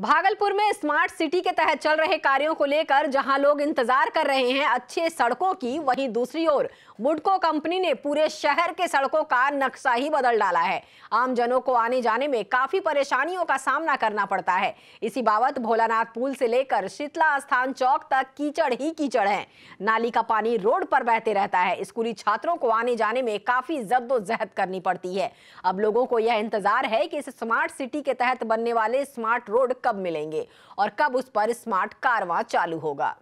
भागलपुर में smart city के तहत चल रहे कार्यों को लेकर जहां लोग इंतजार कर रहे हैं अच्छे सड़कों की वहीं दूसरी ओर बुडको कंपनी ने पूरे शहर के सड़कों का नक्शा ही बदल डाला है जनों को आने जाने में काफी परेशानियों का सामना करना पड़ता है इसी बाबत भोलानाथ पुल से लेकर शीतला स्थान चौक तक कीचड़ ही कीचड़ है नाली का पानी रोड पर बहते रहता है स्कूली छात्रों को आने जाने में काफी जद्दोजहद करनी पड़ती है अब लोगों को यह इंतजार है कि इस स्मार्ट सिटी के तहत बनने वाले स्मार्ट रोड कब मिलेंगे और कब उस पर स्मार्ट कारवां चालू होगा